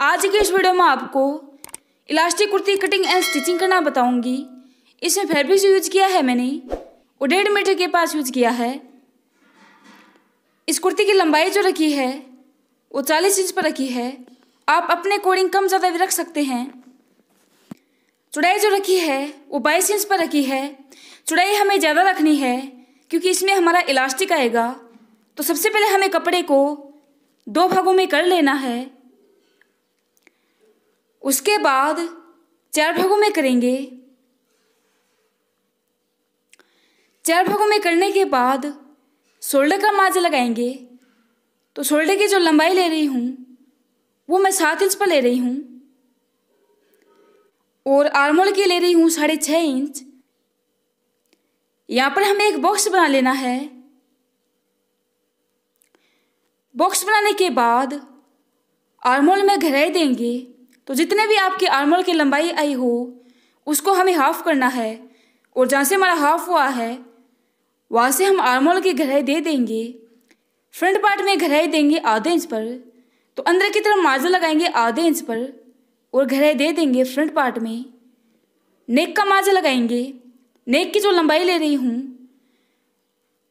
आज के इस वीडियो में आपको elastic kurti cutting and stitching करना बताऊंगी इसमें फैब्रिक यूज किया है मैंने वो डेढ़ मीटर के पास यूज किया है इस कुर्ती की लंबाई जो रखी है वो चालीस इंच पर रखी है आप अपने अकॉर्डिंग कम ज़्यादा भी रख सकते हैं चुड़ाई जो रखी है वो बाईस इंच पर रखी है चुड़ाई हमें ज़्यादा रखनी है क्योंकि इसमें हमारा इलास्टिक आएगा तो सबसे पहले हमें कपड़े को दो भागों में कर लेना है उसके बाद चार भागों में करेंगे चार भागों में करने के बाद शोल्डर का मार्ज लगाएंगे तो शोल्डर की जो लंबाई ले रही हूँ वो मैं सात इंच पर ले रही हूँ और आर्मोल की ले रही हूँ साढ़े छः इंच यहाँ पर हमें एक बॉक्स बना लेना है बॉक्स बनाने के बाद आर्मोल में घराई देंगे तो जितने भी आपकी आर्मोल की लंबाई आई हो उसको हमें हाफ़ करना है और जहाँ से हमारा हाफ हुआ है वहाँ से हम आर्मोल की गहराई दे देंगे फ्रंट पार्ट में गहराई देंगे आधे इंच पर तो अंदर की तरफ मार्जिन लगाएंगे आधे इंच पर और गहराई दे देंगे फ्रंट पार्ट में नेक का मार्जिन लगाएंगे नेक की जो लंबाई ले रही हूँ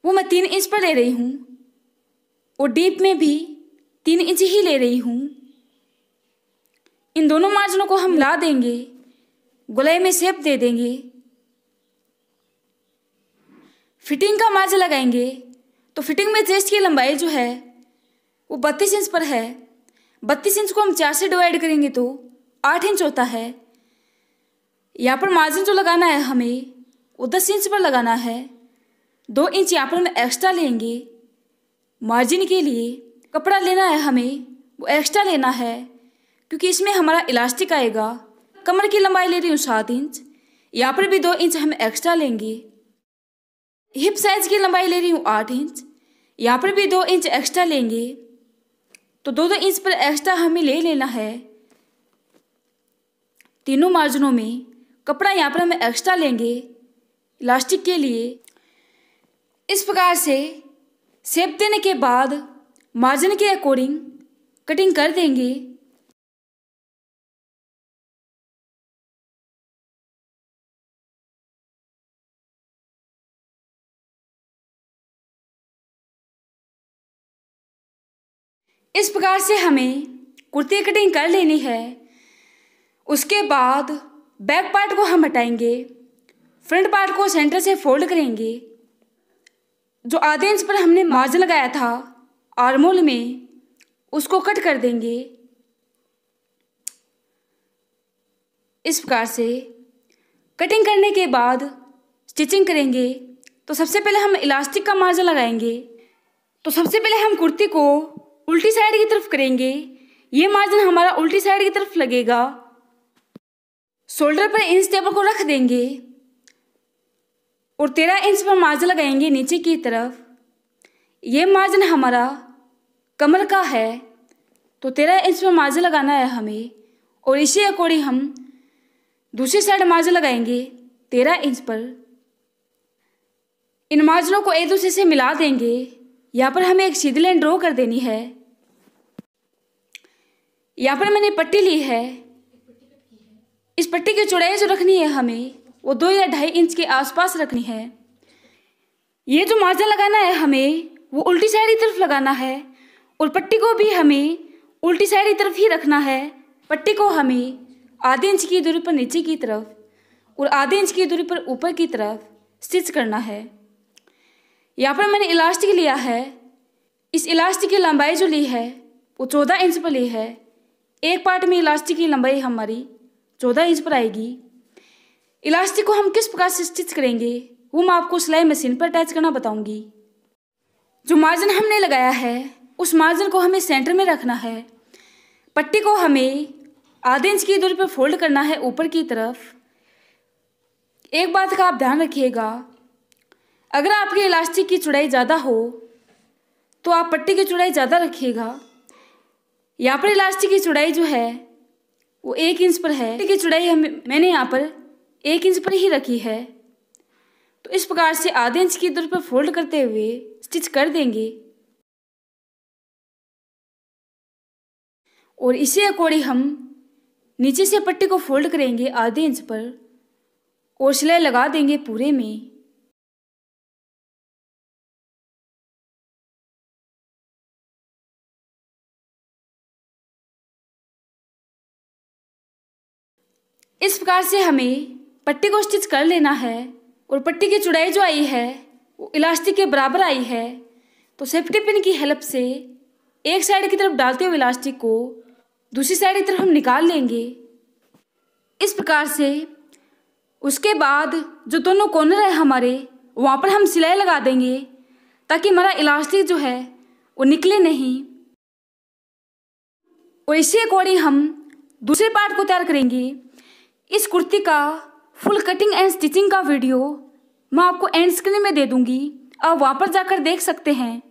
वो मैं तीन इंच पर ले रही हूँ और डीप में भी तीन इंच ही ले रही हूँ इन दोनों मार्जनों को हम ला देंगे गुलाई में सेप दे देंगे फिटिंग का मार्ज लगाएंगे तो फिटिंग में चेस्ट की लंबाई जो है वो बत्तीस इंच पर है बत्तीस इंच को हम चार से डिवाइड करेंगे तो आठ इंच होता है यहाँ पर मार्जिन जो लगाना है हमें वो दस इंच पर लगाना है दो इंच यहाँ पर हम एक्स्ट्रा लेंगे मार्जिन के लिए कपड़ा लेना है हमें वो एक्स्ट्रा लेना है क्योंकि इसमें हमारा इलास्टिक आएगा कमर की लंबाई ले रही हूँ सात इंच यहाँ पर भी दो इंच हम एक्स्ट्रा लेंगे हिप साइज की लंबाई ले रही हूँ आठ इंच यहाँ पर भी दो इंच एक्स्ट्रा लेंगे तो दो दो इंच पर एक्स्ट्रा हमें ले लेना है तीनों मार्जिनों में कपड़ा यहाँ पर हम एक्स्ट्रा लेंगे इलास्टिक के लिए इस प्रकार से सेप देने के बाद मार्जिन के अकॉर्डिंग कटिंग कर देंगे इस प्रकार से हमें कुर्ती कटिंग कर लेनी है उसके बाद बैक पार्ट को हम हटाएंगे फ्रंट पार्ट को सेंटर से फोल्ड करेंगे जो आधे इंच पर हमने मार्जिन लगाया था आर्मोल में उसको कट कर देंगे इस प्रकार से कटिंग करने के बाद स्टिचिंग करेंगे तो सबसे पहले हम इलास्टिक का मार्जिन लगाएंगे तो सबसे पहले हम कुर्ती को उल्टी साइड की तरफ करेंगे ये मार्जिन हमारा उल्टी साइड की तरफ लगेगा शोल्डर पर इंच टेबल को रख देंगे और तेरह इंच पर मार्जिन लगाएंगे नीचे की तरफ ये मार्जिन हमारा कमर का है तो तेरह इंच पर मार्जिन लगाना है हमें और इसी अकॉर्डिंग हम दूसरी साइड मार्जिन लगाएंगे तेरह इंच पर इन मार्जिनों को एक दूसरे से मिला देंगे यहाँ पर हमें एक सीधी लाइन ड्रॉ कर देनी है यहाँ पर मैंने पट्टी ली है इस पट्टी की चौड़ाई जो रखनी है हमें वो दो या ढाई इंच के आसपास रखनी है ये जो माजा लगाना है हमें वो उल्टी साइड की तरफ लगाना है और पट्टी को भी हमें उल्टी साइड की तरफ ही रखना है पट्टी को हमें आधे इंच की दूरी पर नीचे की तरफ और आधे इंच की दूरी पर ऊपर की तरफ स्टिच करना है यहाँ पर मैंने इलास्टिक लिया है इस इलास्टिक की लंबाई जो ली है वो चौदह इंच पर ली है एक पार्ट में इलास्टिक की लंबाई हमारी चौदह इंच पर आएगी इलास्टिक को हम किस प्रकार से स्टिच करेंगे वो मैं आपको सिलाई मशीन पर अटैच करना बताऊंगी जो मार्जिन हमने लगाया है उस मार्जिन को हमें सेंटर में रखना है पट्टी को हमें आधे इंच की दूरी पर फोल्ड करना है ऊपर की तरफ एक बात का आप ध्यान रखिएगा अगर आपके इलास्टिक की चुड़ाई ज़्यादा हो तो आप पट्टी की चुड़ाई ज़्यादा रखिएगा यहाँ पर इलास्टिक की चौड़ाई जो है वो एक इंच पर है की चौड़ाई हम मैंने यहाँ पर एक इंच पर ही रखी है तो इस प्रकार से आधे इंच की दूरी पर फोल्ड करते हुए स्टिच कर देंगे और इसी अकॉर्डिंग हम नीचे से पट्टी को फोल्ड करेंगे आधे इंच पर और सिलाई लगा देंगे पूरे में इस प्रकार से हमें पट्टी को स्टिच कर लेना है और पट्टी की चुड़ाई जो आई है वो इलास्टिक के बराबर आई है तो सेफ्टी पिन की हेल्प से एक साइड की तरफ डालते हुए इलास्टिक को दूसरी साइड की तरफ हम निकाल लेंगे इस प्रकार से उसके बाद जो दोनों कॉर्नर है हमारे वहाँ पर हम सिलाई लगा देंगे ताकि हमारा इलास्टिक जो है वो निकले नहीं और इसी अकॉर्डिंग हम दूसरे पार्ट को तैयार करेंगे इस कुर्ती का फुल कटिंग एंड स्टिचिंग का वीडियो मैं आपको एंड स्क्रीन में दे दूँगी आप वहाँ पर जाकर देख सकते हैं